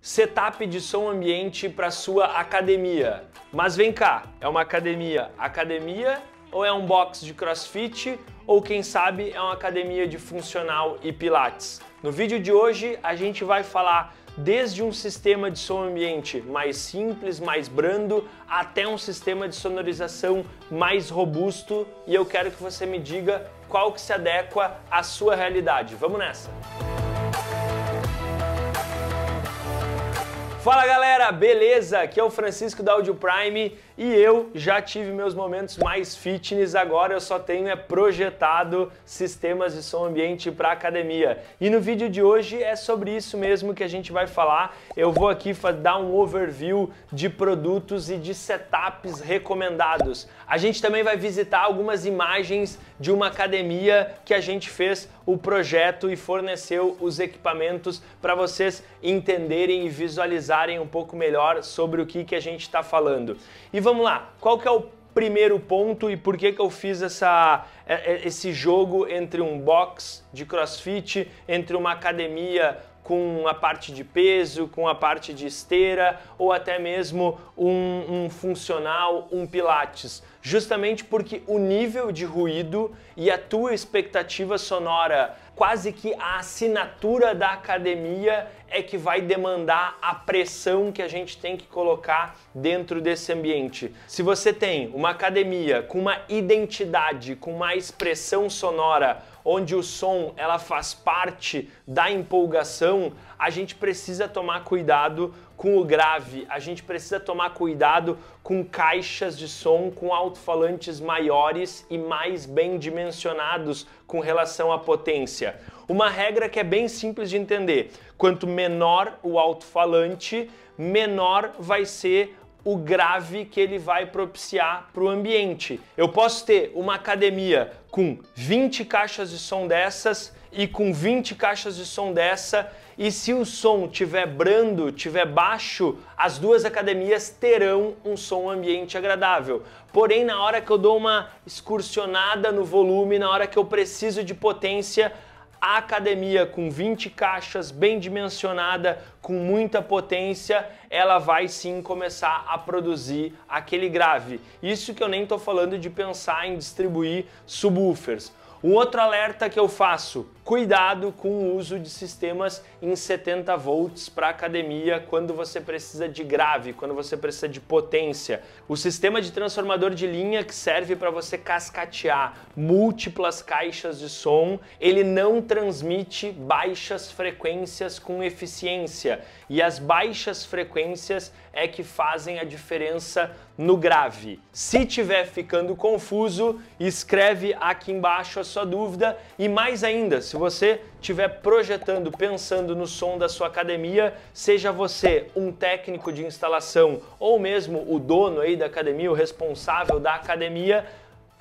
setup de som ambiente para sua academia. Mas vem cá, é uma academia academia ou é um box de crossfit ou quem sabe é uma academia de funcional e pilates. No vídeo de hoje a gente vai falar desde um sistema de som ambiente mais simples, mais brando, até um sistema de sonorização mais robusto e eu quero que você me diga qual que se adequa à sua realidade. Vamos nessa! Fala galera, beleza? Aqui é o Francisco da Audio Prime e eu já tive meus momentos mais fitness, agora eu só tenho é projetado sistemas de som ambiente para academia. E no vídeo de hoje é sobre isso mesmo que a gente vai falar. Eu vou aqui dar um overview de produtos e de setups recomendados. A gente também vai visitar algumas imagens de uma academia que a gente fez o projeto e forneceu os equipamentos para vocês entenderem e visualizarem pensarem um pouco melhor sobre o que, que a gente está falando. E vamos lá, qual que é o primeiro ponto e por que, que eu fiz essa, é, é, esse jogo entre um box de crossfit, entre uma academia com a parte de peso, com a parte de esteira ou até mesmo um, um funcional, um pilates. Justamente porque o nível de ruído e a tua expectativa sonora quase que a assinatura da academia é que vai demandar a pressão que a gente tem que colocar dentro desse ambiente. Se você tem uma academia com uma identidade, com uma expressão sonora, onde o som ela faz parte da empolgação, a gente precisa tomar cuidado com o grave, a gente precisa tomar cuidado com caixas de som com alto-falantes maiores e mais bem dimensionados com relação à potência. Uma regra que é bem simples de entender: quanto menor o alto-falante, menor vai ser o grave que ele vai propiciar para o ambiente. Eu posso ter uma academia com 20 caixas de som dessas e com 20 caixas de som dessa, e se o som tiver brando, tiver baixo, as duas academias terão um som ambiente agradável. Porém, na hora que eu dou uma excursionada no volume, na hora que eu preciso de potência, a academia com 20 caixas, bem dimensionada, com muita potência, ela vai sim começar a produzir aquele grave. Isso que eu nem estou falando de pensar em distribuir subwoofers. Um outro alerta que eu faço: cuidado com o uso de sistemas em 70 volts para academia quando você precisa de grave, quando você precisa de potência. O sistema de transformador de linha que serve para você cascatear múltiplas caixas de som, ele não transmite baixas frequências com eficiência e as baixas frequências é que fazem a diferença no grave. Se tiver ficando confuso, escreve aqui embaixo as sua dúvida e mais ainda, se você estiver projetando, pensando no som da sua academia, seja você um técnico de instalação ou mesmo o dono aí da academia, o responsável da academia,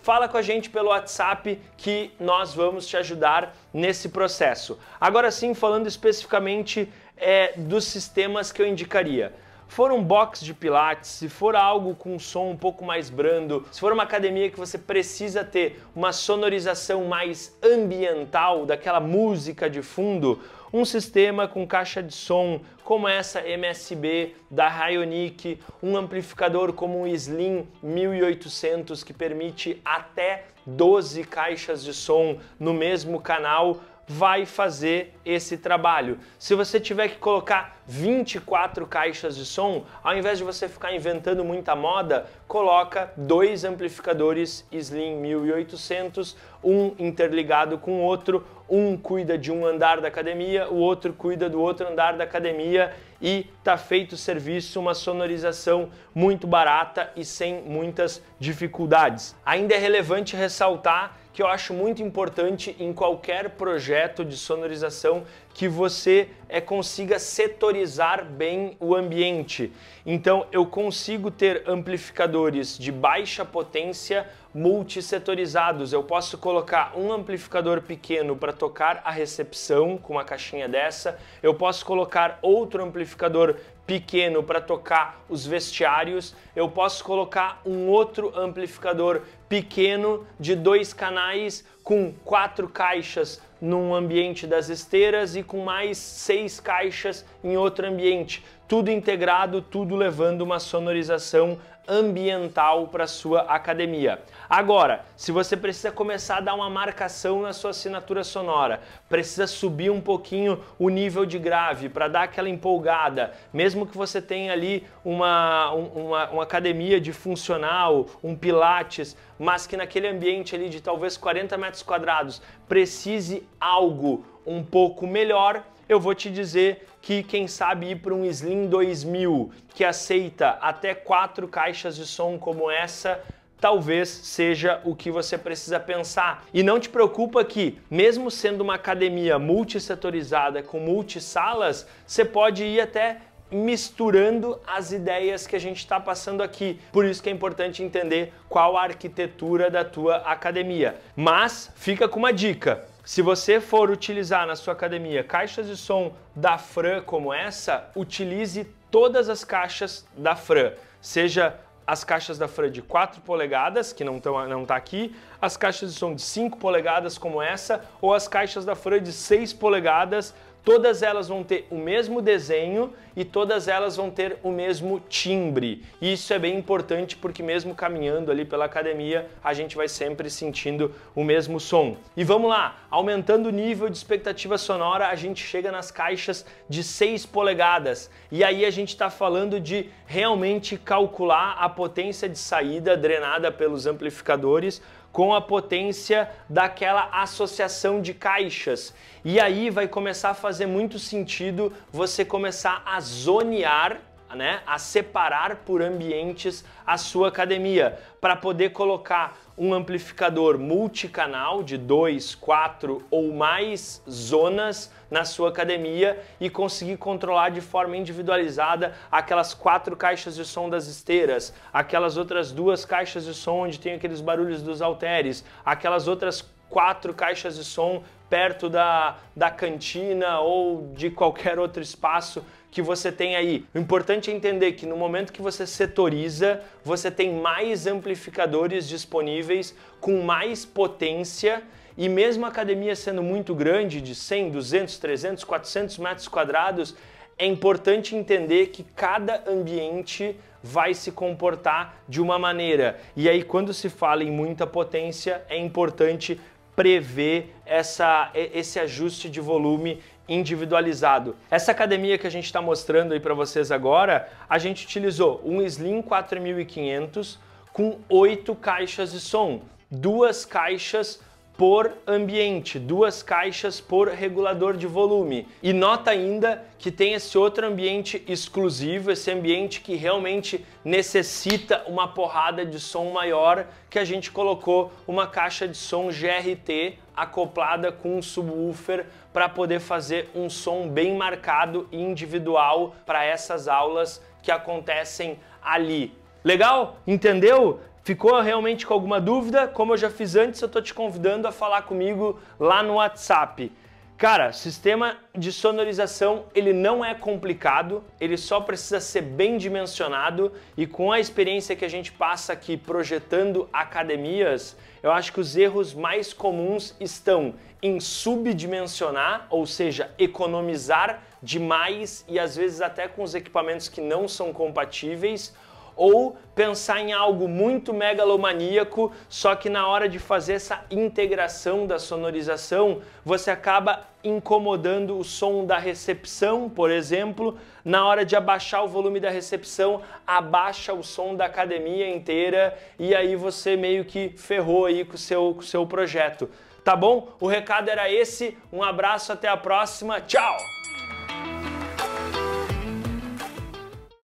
fala com a gente pelo WhatsApp que nós vamos te ajudar nesse processo. Agora sim, falando especificamente é, dos sistemas que eu indicaria for um box de pilates, se for algo com um som um pouco mais brando, se for uma academia que você precisa ter uma sonorização mais ambiental daquela música de fundo, um sistema com caixa de som como essa MSB da Rayonic, um amplificador como o Slim 1800 que permite até 12 caixas de som no mesmo canal, vai fazer esse trabalho. Se você tiver que colocar 24 caixas de som, ao invés de você ficar inventando muita moda, coloca dois amplificadores Slim 1800, um interligado com o outro, um cuida de um andar da academia, o outro cuida do outro andar da academia e tá feito o serviço, uma sonorização muito barata e sem muitas dificuldades. Ainda é relevante ressaltar que eu acho muito importante em qualquer projeto de sonorização que você é, consiga setorizar bem o ambiente. Então eu consigo ter amplificadores de baixa potência multissetorizados. Eu posso colocar um amplificador pequeno para tocar a recepção com uma caixinha dessa, eu posso colocar outro amplificador pequeno para tocar os vestiários, eu posso colocar um outro amplificador pequeno de dois canais com quatro caixas num ambiente das esteiras e com mais seis caixas em outro ambiente. Tudo integrado, tudo levando uma sonorização ambiental para sua academia. Agora, se você precisa começar a dar uma marcação na sua assinatura sonora, precisa subir um pouquinho o nível de grave para dar aquela empolgada, mesmo que você tenha ali uma, uma, uma academia de funcional, um pilates, mas que naquele ambiente ali de talvez 40 metros quadrados precise algo um pouco melhor, eu vou te dizer que quem sabe ir para um Slim 2000 que aceita até quatro caixas de som como essa, talvez seja o que você precisa pensar. E não te preocupa que, mesmo sendo uma academia multissetorizada com multisalas, você pode ir até misturando as ideias que a gente está passando aqui. Por isso que é importante entender qual a arquitetura da tua academia. Mas fica com uma dica. Se você for utilizar na sua academia caixas de som da Fran como essa, utilize todas as caixas da Fran, seja as caixas da Fran de 4 polegadas, que não, estão não tá aqui, as caixas de som de 5 polegadas como essa, ou as caixas da Fran de 6 polegadas, todas elas vão ter o mesmo desenho e todas elas vão ter o mesmo timbre. E isso é bem importante porque mesmo caminhando ali pela academia, a gente vai sempre sentindo o mesmo som. E vamos lá, aumentando o nível de expectativa sonora, a gente chega nas caixas de 6 polegadas. E aí a gente está falando de realmente calcular a potência de saída drenada pelos amplificadores com a potência daquela associação de caixas. E aí vai começar a fazer muito sentido você começar a zonear né, a separar por ambientes a sua academia, para poder colocar um amplificador multicanal de 2, 4 ou mais zonas na sua academia e conseguir controlar de forma individualizada aquelas quatro caixas de som das esteiras, aquelas outras duas caixas de som onde tem aqueles barulhos dos halteres, aquelas outras quatro caixas de som perto da, da cantina ou de qualquer outro espaço que você tem aí. O importante é entender que no momento que você setoriza, você tem mais amplificadores disponíveis com mais potência e mesmo a academia sendo muito grande, de 100, 200, 300, 400 metros quadrados, é importante entender que cada ambiente vai se comportar de uma maneira. E aí, quando se fala em muita potência, é importante prever essa, esse ajuste de volume individualizado. Essa academia que a gente está mostrando aí para vocês agora, a gente utilizou um Slim 4500 com oito caixas de som, duas caixas por ambiente, duas caixas por regulador de volume. E nota ainda que tem esse outro ambiente exclusivo, esse ambiente que realmente necessita uma porrada de som maior, que a gente colocou uma caixa de som GRT acoplada com um subwoofer para poder fazer um som bem marcado e individual para essas aulas que acontecem ali. Legal? Entendeu? Ficou realmente com alguma dúvida? Como eu já fiz antes, eu estou te convidando a falar comigo lá no WhatsApp. Cara, sistema de sonorização ele não é complicado, ele só precisa ser bem dimensionado e com a experiência que a gente passa aqui projetando academias, eu acho que os erros mais comuns estão em subdimensionar, ou seja, economizar demais e às vezes até com os equipamentos que não são compatíveis ou pensar em algo muito megalomaníaco, só que na hora de fazer essa integração da sonorização, você acaba incomodando o som da recepção, por exemplo, na hora de abaixar o volume da recepção, abaixa o som da academia inteira e aí você meio que ferrou aí com o seu, com o seu projeto. Tá bom? O recado era esse. Um abraço, até a próxima. Tchau!